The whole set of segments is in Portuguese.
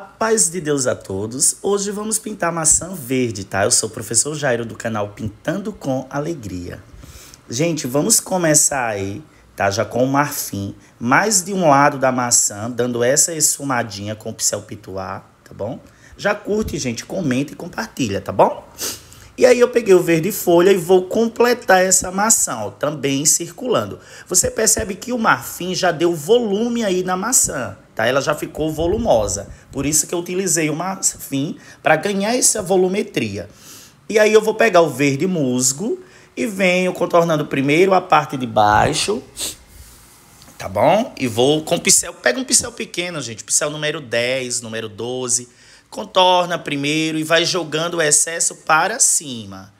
paz de Deus a todos. Hoje vamos pintar maçã verde, tá? Eu sou o professor Jairo do canal Pintando com Alegria. Gente, vamos começar aí, tá? Já com o marfim, mais de um lado da maçã, dando essa esfumadinha com o pincel pituar, tá bom? Já curte, gente, comenta e compartilha, tá bom? E aí eu peguei o verde folha e vou completar essa maçã, ó, também circulando. Você percebe que o marfim já deu volume aí na maçã, tá? Ela já ficou volumosa. Por isso que eu utilizei uma fim para ganhar essa volumetria. E aí eu vou pegar o verde musgo e venho contornando primeiro a parte de baixo, tá bom? E vou com pincel, pega um pincel pequeno, gente, pincel número 10, número 12, contorna primeiro e vai jogando o excesso para cima.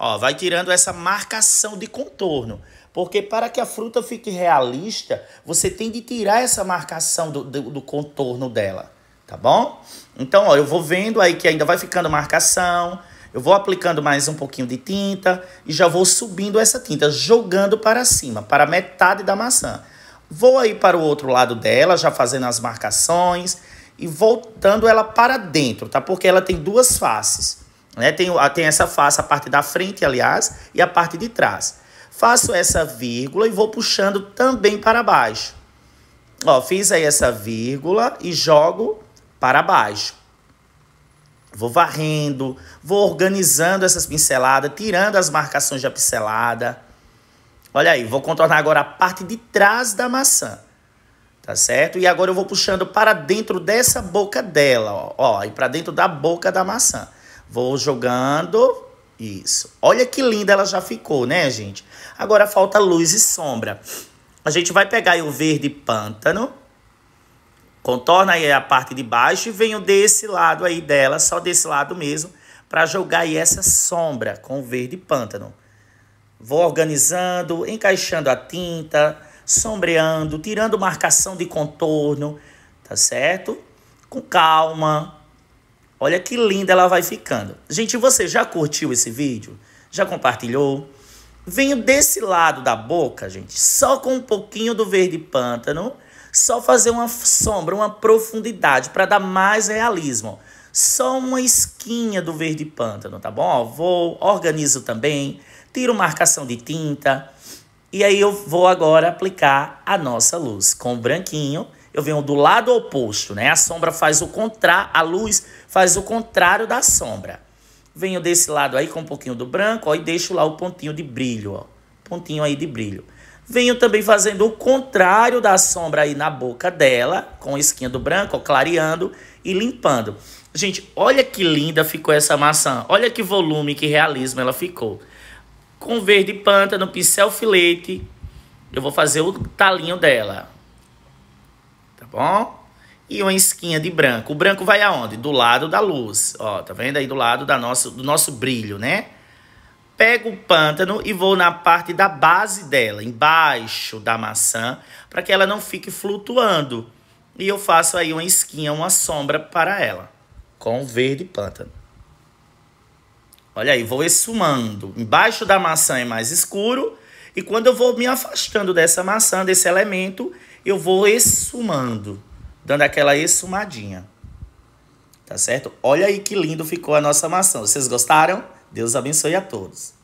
Ó, vai tirando essa marcação de contorno. Porque para que a fruta fique realista, você tem de tirar essa marcação do, do, do contorno dela. Tá bom? Então, ó, eu vou vendo aí que ainda vai ficando marcação. Eu vou aplicando mais um pouquinho de tinta e já vou subindo essa tinta, jogando para cima, para metade da maçã. Vou aí para o outro lado dela, já fazendo as marcações e voltando ela para dentro, tá? Porque ela tem duas faces. Né? Tem, tem essa face, a parte da frente, aliás, e a parte de trás. Faço essa vírgula e vou puxando também para baixo. Ó, fiz aí essa vírgula e jogo para baixo. Vou varrendo, vou organizando essas pinceladas, tirando as marcações da pincelada. Olha aí, vou contornar agora a parte de trás da maçã. Tá certo? E agora eu vou puxando para dentro dessa boca dela, ó. ó e para dentro da boca da maçã. Vou jogando. Isso. Olha que linda ela já ficou, né, gente? Agora falta luz e sombra. A gente vai pegar o verde pântano. Contorna aí a parte de baixo e venho desse lado aí dela, só desse lado mesmo, para jogar aí essa sombra com o verde pântano. Vou organizando, encaixando a tinta, sombreando, tirando marcação de contorno, tá certo? Com calma, Olha que linda ela vai ficando. Gente, você já curtiu esse vídeo? Já compartilhou? Venho desse lado da boca, gente, só com um pouquinho do verde pântano, só fazer uma sombra, uma profundidade para dar mais realismo. Só uma esquinha do verde pântano, tá bom? Ó, vou, organizo também, tiro marcação de tinta e aí eu vou agora aplicar a nossa luz com o branquinho eu venho do lado oposto, né? A sombra faz o contrário, a luz faz o contrário da sombra. Venho desse lado aí com um pouquinho do branco, ó, e deixo lá o pontinho de brilho, ó. Pontinho aí de brilho. Venho também fazendo o contrário da sombra aí na boca dela, com a esquinha do branco, ó, clareando e limpando. Gente, olha que linda ficou essa maçã. Olha que volume, que realismo ela ficou. Com verde pântano, pincel filete, eu vou fazer o talinho dela bom? E uma esquinha de branco. O branco vai aonde? Do lado da luz, ó, tá vendo aí do lado da nossa, do nosso brilho, né? Pego o pântano e vou na parte da base dela, embaixo da maçã, para que ela não fique flutuando. E eu faço aí uma esquinha, uma sombra para ela, com verde pântano. Olha aí, vou esfumando. Embaixo da maçã é mais escuro. E quando eu vou me afastando dessa maçã, desse elemento, eu vou esfumando, dando aquela esfumadinha. Tá certo? Olha aí que lindo ficou a nossa maçã. Vocês gostaram? Deus abençoe a todos.